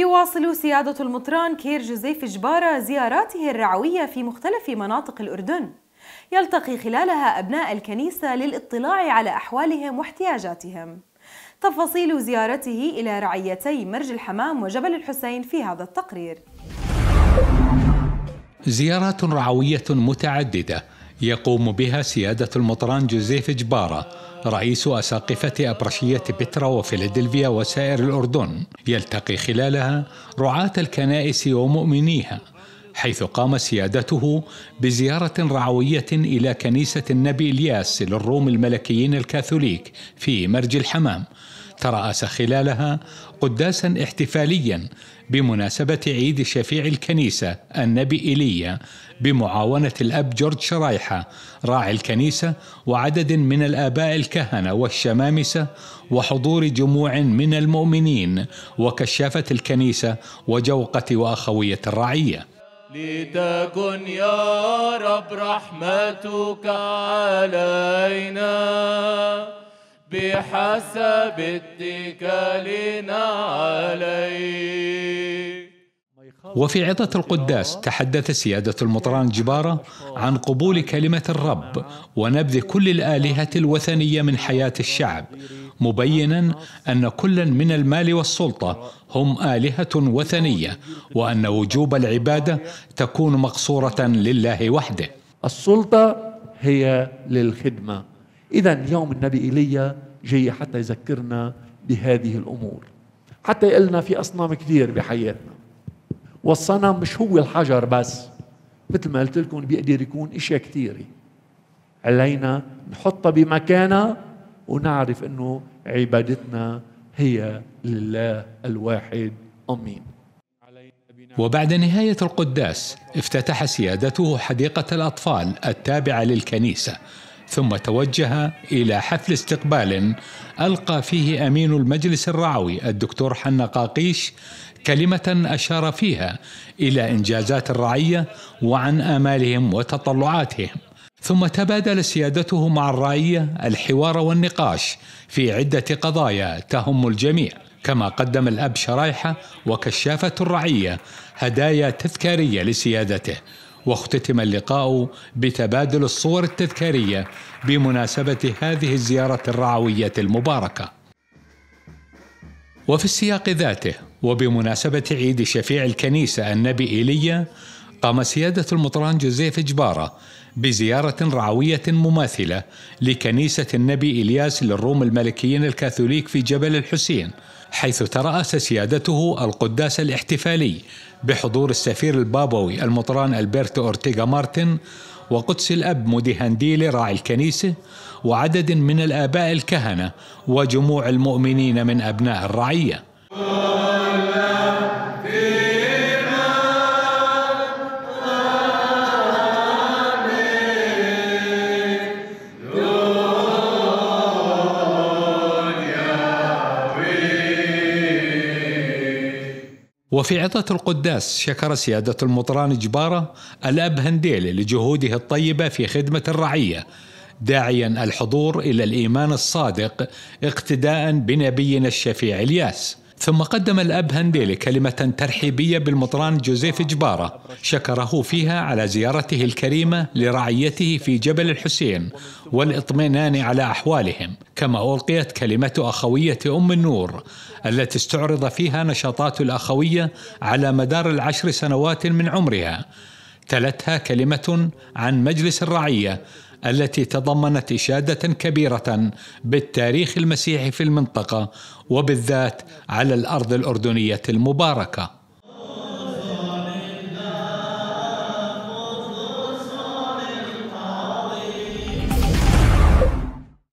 يواصل سيادة المطران كير جوزيف جبارة زياراته الرعوية في مختلف مناطق الأردن يلتقي خلالها أبناء الكنيسة للاطلاع على أحوالهم واحتياجاتهم تفاصيل زيارته إلى رعيتي مرج الحمام وجبل الحسين في هذا التقرير زيارات رعوية متعددة يقوم بها سيادة المطران جوزيف جبارة رئيس أساقفة أبرشية بترا وفيلادلفيا وسائر الأردن يلتقي خلالها رعاة الكنائس ومؤمنيها حيث قام سيادته بزيارة رعوية إلى كنيسة النبي إلياس للروم الملكيين الكاثوليك في مرج الحمام ترأس خلالها قداسا احتفاليا بمناسبة عيد شفيع الكنيسة النبي إيليا بمعاونة الأب جورج شرايحة راعي الكنيسة وعدد من الآباء الكهنة والشمامسة وحضور جموع من المؤمنين وكشافة الكنيسة وجوقة وأخوية الرعية لتكن يا رب رحمتك علينا بحسب اتكالنا عليك وفي عظة القداس تحدث سيادة المطران جبارة عن قبول كلمة الرب ونبذ كل الآلهة الوثنية من حياة الشعب مبينا أن كل من المال والسلطة هم آلهة وثنية وأن وجوب العبادة تكون مقصورة لله وحده السلطة هي للخدمة إذا يوم النبي إيليا جاي حتى يذكرنا بهذه الأمور حتى يقلنا في أصنام كثير بحياتنا والصنم مش هو الحجر بس مثل ما قلت لكم بيقدر يكون اشياء كثيره علينا نحطها بمكانها ونعرف انه عبادتنا هي لله الواحد امين وبعد نهاية القداس افتتح سيادته حديقة الأطفال التابعة للكنيسة ثم توجه إلى حفل استقبال ألقى فيه أمين المجلس الرعوي الدكتور حنا قاقيش كلمة أشار فيها إلى إنجازات الرعية وعن آمالهم وتطلعاتهم ثم تبادل سيادته مع الرعية الحوار والنقاش في عدة قضايا تهم الجميع كما قدم الأب شرايحة وكشافة الرعية هدايا تذكارية لسيادته واختتم اللقاء بتبادل الصور التذكاريه بمناسبه هذه الزياره الرعويه المباركه وفي السياق ذاته وبمناسبة عيد شفيع الكنيسة النبي إيليا قام سيادة المطران جوزيف جبارة بزيارة رعوية مماثلة لكنيسة النبي إلياس للروم الملكيين الكاثوليك في جبل الحسين حيث ترأس سيادته القداس الاحتفالي بحضور السفير البابوي المطران ألبرتو أورتيغا مارتن وقدس الأب مودي هنديلي راعي الكنيسة وعدد من الآباء الكهنة وجموع المؤمنين من أبناء الرعية وفي عظة القداس شكر سيادة المطران جبارة الأب هنديلي لجهوده الطيبة في خدمة الرعية داعيا الحضور إلى الإيمان الصادق اقتداء بنبينا الشفيع الياس ثم قدم الأب هنديلي كلمة ترحيبية بالمطران جوزيف جبارة شكره فيها على زيارته الكريمة لرعيته في جبل الحسين والإطمئنان على أحوالهم كما ألقيت كلمة أخوية أم النور التي استعرض فيها نشاطات الأخوية على مدار العشر سنوات من عمرها تلتها كلمة عن مجلس الرعية التي تضمنت إشادة كبيرة بالتاريخ المسيحي في المنطقة وبالذات على الأرض الأردنية المباركة